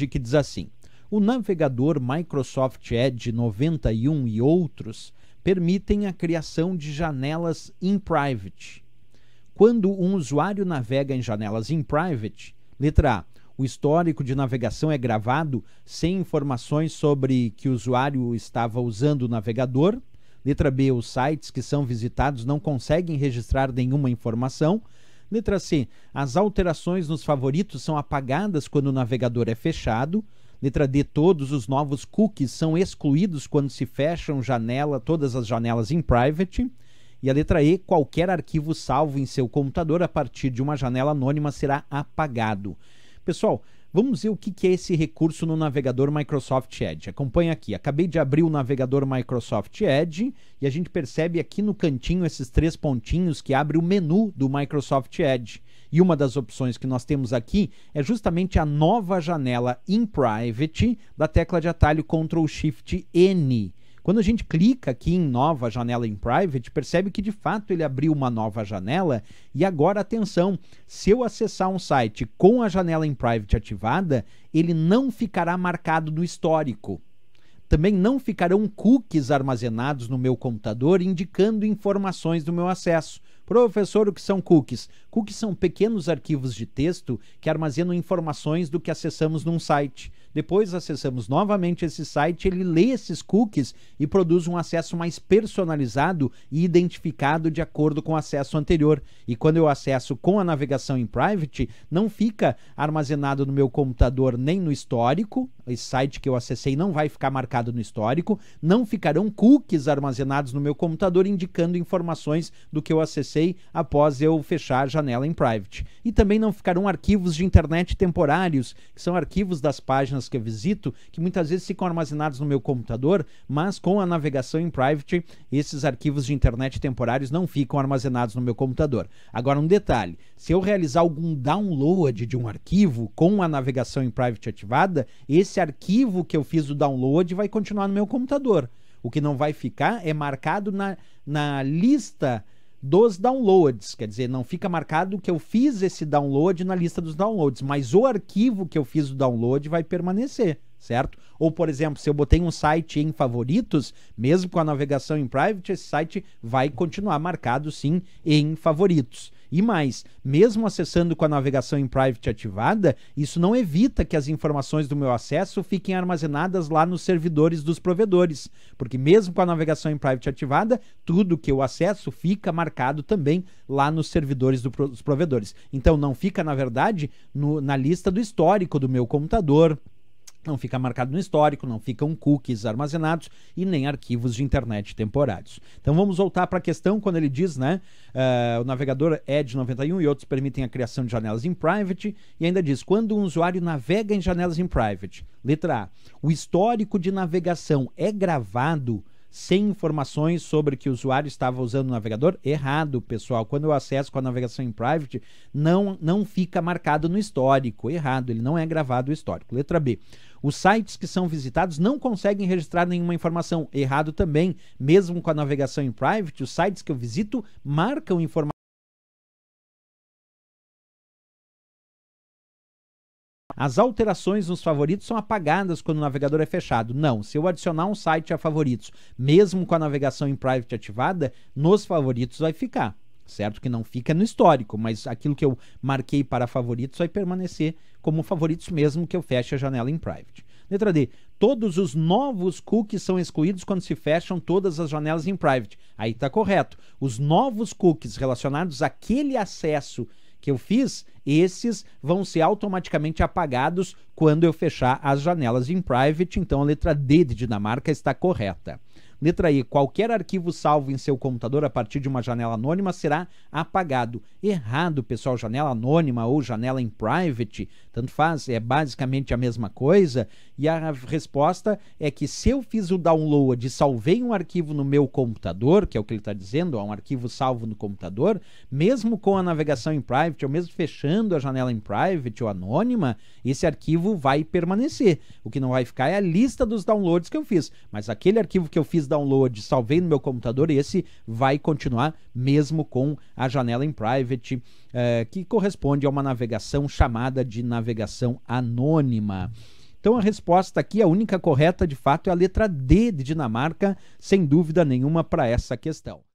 de que diz assim: o navegador Microsoft Edge 91 e outros permitem a criação de janelas in private. Quando um usuário navega em janelas in private, letra A, o histórico de navegação é gravado sem informações sobre que o usuário estava usando o navegador. Letra B, os sites que são visitados não conseguem registrar nenhuma informação. Letra C. As alterações nos favoritos são apagadas quando o navegador é fechado. Letra D. Todos os novos cookies são excluídos quando se fecham janela, todas as janelas em private. E a letra E, qualquer arquivo salvo em seu computador a partir de uma janela anônima será apagado. Pessoal, Vamos ver o que é esse recurso no navegador Microsoft Edge. Acompanha aqui. Acabei de abrir o navegador Microsoft Edge e a gente percebe aqui no cantinho esses três pontinhos que abre o menu do Microsoft Edge. E uma das opções que nós temos aqui é justamente a nova janela in private da tecla de atalho Ctrl Shift N. Quando a gente clica aqui em nova janela em private, percebe que de fato ele abriu uma nova janela e agora atenção, se eu acessar um site com a janela em private ativada, ele não ficará marcado do histórico. Também não ficarão cookies armazenados no meu computador indicando informações do meu acesso. Professor, o que são cookies? Cookies são pequenos arquivos de texto que armazenam informações do que acessamos num site. Depois acessamos novamente esse site, ele lê esses cookies e produz um acesso mais personalizado e identificado de acordo com o acesso anterior. E quando eu acesso com a navegação em private, não fica armazenado no meu computador nem no histórico, esse site que eu acessei não vai ficar marcado no histórico, não ficarão cookies armazenados no meu computador indicando informações do que eu acessei após eu fechar a janela em private. E também não ficarão arquivos de internet temporários, que são arquivos das páginas que eu visito, que muitas vezes ficam armazenados no meu computador, mas com a navegação em private, esses arquivos de internet temporários não ficam armazenados no meu computador. Agora um detalhe, se eu realizar algum download de um arquivo com a navegação em private ativada, esse arquivo que eu fiz o download vai continuar no meu computador. O que não vai ficar é marcado na, na lista dos downloads. Quer dizer, não fica marcado que eu fiz esse download na lista dos downloads, mas o arquivo que eu fiz o download vai permanecer, certo? Ou, por exemplo, se eu botei um site em favoritos, mesmo com a navegação em private, esse site vai continuar marcado sim em favoritos. E mais, mesmo acessando com a navegação em private ativada, isso não evita que as informações do meu acesso fiquem armazenadas lá nos servidores dos provedores, porque mesmo com a navegação em private ativada, tudo que eu acesso fica marcado também lá nos servidores do, dos provedores. Então não fica, na verdade, no, na lista do histórico do meu computador, não fica marcado no histórico, não ficam cookies armazenados e nem arquivos de internet temporários. Então vamos voltar para a questão quando ele diz, né? Uh, o navegador Edge é 91 e outros permitem a criação de janelas em private. E ainda diz: quando um usuário navega em janelas em private, letra A, o histórico de navegação é gravado sem informações sobre que o usuário estava usando o navegador? Errado, pessoal. Quando eu acesso com a navegação em private, não, não fica marcado no histórico. Errado, ele não é gravado o histórico. Letra B. Os sites que são visitados não conseguem registrar nenhuma informação. Errado também. Mesmo com a navegação em private, os sites que eu visito marcam informações As alterações nos favoritos são apagadas quando o navegador é fechado. Não, se eu adicionar um site a favoritos, mesmo com a navegação em private ativada, nos favoritos vai ficar. Certo que não fica no histórico, mas aquilo que eu marquei para favoritos vai permanecer como favoritos mesmo que eu feche a janela em private. Letra D. Todos os novos cookies são excluídos quando se fecham todas as janelas em private. Aí está correto. Os novos cookies relacionados àquele acesso que eu fiz, esses vão ser automaticamente apagados quando eu fechar as janelas em private. Então a letra D de Dinamarca está correta. Letra E. Qualquer arquivo salvo em seu computador a partir de uma janela anônima será apagado. Errado, pessoal. Janela anônima ou janela em private, tanto faz, é basicamente a mesma coisa. E a resposta é que se eu fiz o download e salvei um arquivo no meu computador, que é o que ele está dizendo, é um arquivo salvo no computador, mesmo com a navegação em private, ou mesmo fechando a janela em private ou anônima, esse arquivo vai permanecer. O que não vai ficar é a lista dos downloads que eu fiz. Mas aquele arquivo que eu fiz download, salvei no meu computador e esse vai continuar mesmo com a janela em private, eh, que corresponde a uma navegação chamada de navegação anônima. Então a resposta aqui, a única correta de fato, é a letra D de Dinamarca, sem dúvida nenhuma, para essa questão.